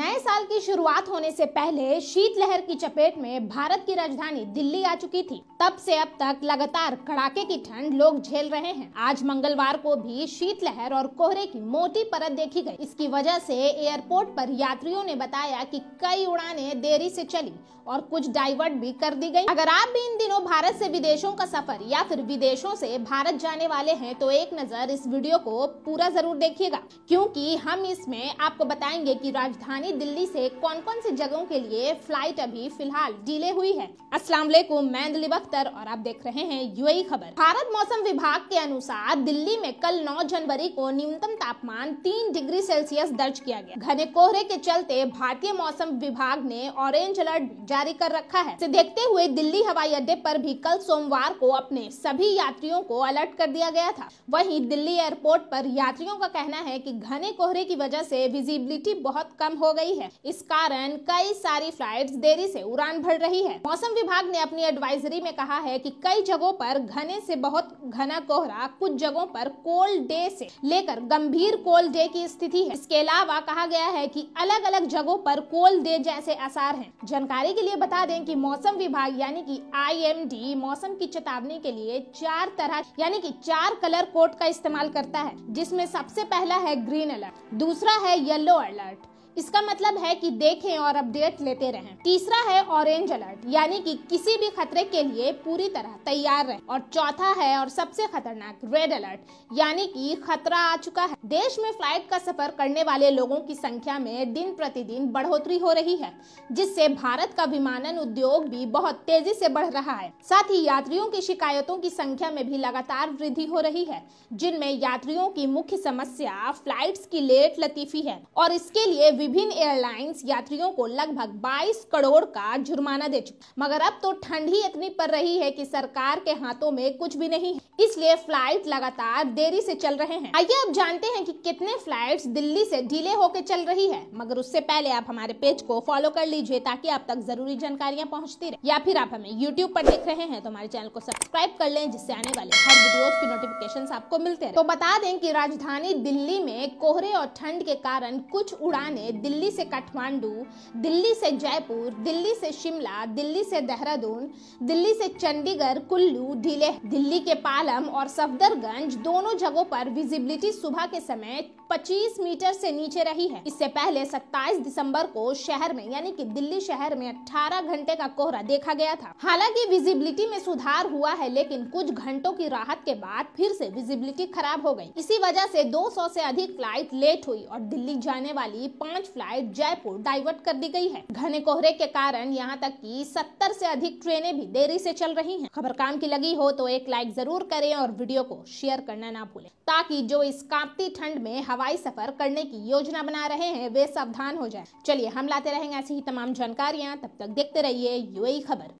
नए साल की शुरुआत होने से पहले शीतलहर की चपेट में भारत की राजधानी दिल्ली आ चुकी थी तब से अब तक लगातार कड़ाके की ठंड लोग झेल रहे हैं आज मंगलवार को भी शीतलहर और कोहरे की मोटी परत देखी गई इसकी वजह से एयरपोर्ट पर यात्रियों ने बताया कि कई उड़ानें देरी से चली और कुछ डाइवर्ट भी कर दी गयी अगर आप भी इन दिनों भारत ऐसी विदेशों का सफर या फिर विदेशों ऐसी भारत जाने वाले है तो एक नजर इस वीडियो को पूरा जरूर देखिएगा क्यूँकी हम इसमें आपको बताएंगे की राजधानी राजधानी दिल्ली से कौन कौन सी जगहों के लिए फ्लाइट अभी फिलहाल डिले हुई है वालेकुम मैं दिलीप अख्तर और आप देख रहे हैं यूएई खबर भारत मौसम विभाग के अनुसार दिल्ली में कल 9 जनवरी को न्यूनतम तापमान 3 डिग्री सेल्सियस दर्ज किया गया घने कोहरे के चलते भारतीय मौसम विभाग ने ऑरेंज अलर्ट जारी कर रखा है इसे देखते हुए दिल्ली हवाई अड्डे आरोप भी कल सोमवार को अपने सभी यात्रियों को अलर्ट कर दिया गया था वही दिल्ली एयरपोर्ट आरोप यात्रियों का कहना है की घने कोहरे की वजह ऐसी विजिबिलिटी बहुत कम हो गई है इस कारण कई सारी फ्लाइट देरी से उड़ान भर रही है मौसम विभाग ने अपनी एडवाइजरी में कहा है कि कई जगहों पर घने से बहुत घना कोहरा कुछ जगहों पर कोल्ड डे से लेकर गंभीर कोल्ड डे की स्थिति है इसके अलावा कहा गया है कि अलग अलग जगहों पर कोल्ड डे जैसे आसार है जानकारी के लिए बता दें की मौसम विभाग यानी की आई मौसम की चेतावनी के लिए चार तरह यानी की चार कलर कोड का इस्तेमाल करता है जिसमें सबसे पहला है ग्रीन अलर्ट दूसरा है येलो अलर्ट इसका मतलब है कि देखें और अपडेट लेते रहें तीसरा है ऑरेंज अलर्ट यानी कि किसी भी खतरे के लिए पूरी तरह तैयार रहें और चौथा है और सबसे खतरनाक रेड अलर्ट यानी कि खतरा आ चुका है देश में फ्लाइट का सफर करने वाले लोगों की संख्या में दिन प्रतिदिन बढ़ोतरी हो रही है जिससे भारत का विमानन उद्योग भी बहुत तेजी से बढ़ रहा है साथ ही यात्रियों की शिकायतों की संख्या में भी लगातार वृद्धि हो रही है जिनमें यात्रियों की मुख्य समस्या फ्लाइट की लेट लतीफी है और इसके लिए विभिन्न एयरलाइंस यात्रियों को लगभग 22 करोड़ का जुर्माना दे चुकी मगर अब तो ठंड ही इतनी पड़ रही है कि सरकार के हाथों में कुछ भी नहीं इसलिए फ्लाइट लगातार देरी से चल रहे हैं आइए अब जानते हैं कि कितने फ्लाइट दिल्ली से डिले होकर चल रही है मगर उससे पहले आप हमारे पेज को फॉलो कर लीजिए ताकि आप तक जरूरी जानकारियाँ पहुँचती रहे या फिर आप हमें यूट्यूब आरोप देख रहे हैं तो हमारे चैनल को सब्सक्राइब कर ले जिससे आने वाले हर वीडियो की नोटिफिकेशन आपको मिलते हैं तो बता दें की राजधानी दिल्ली में कोहरे और ठंड के कारण कुछ उड़ाने में दिल्ली से काठमांडू दिल्ली से जयपुर दिल्ली से शिमला दिल्ली से देहरादून दिल्ली से चंडीगढ़ कुल्लू ढीले दिल्ली के पालम और सफदरगंज दोनों जगहों पर विजिबिलिटी सुबह के समय 25 मीटर से नीचे रही है इससे पहले 27 दिसंबर को शहर में यानी कि दिल्ली शहर में 18 घंटे का कोहरा देखा गया था हालांकि विजिबिलिटी में सुधार हुआ है लेकिन कुछ घंटों की राहत के बाद फिर से विजिबिलिटी खराब हो गई इसी वजह से 200 से अधिक फ्लाइट लेट हुई और दिल्ली जाने वाली पाँच पांच फ्लाइट जयपुर डाइवर्ट कर दी गई है घने कोहरे के कारण यहाँ तक कि सत्तर से अधिक ट्रेनें भी देरी से चल रही हैं। खबर काम की लगी हो तो एक लाइक जरूर करें और वीडियो को शेयर करना ना भूलें ताकि जो इस कांपती ठंड में हवाई सफर करने की योजना बना रहे हैं वे सावधान हो जाए चलिए हम लाते रहेंगे ऐसी ही तमाम जानकारियाँ तब तक देखते रहिए यू खबर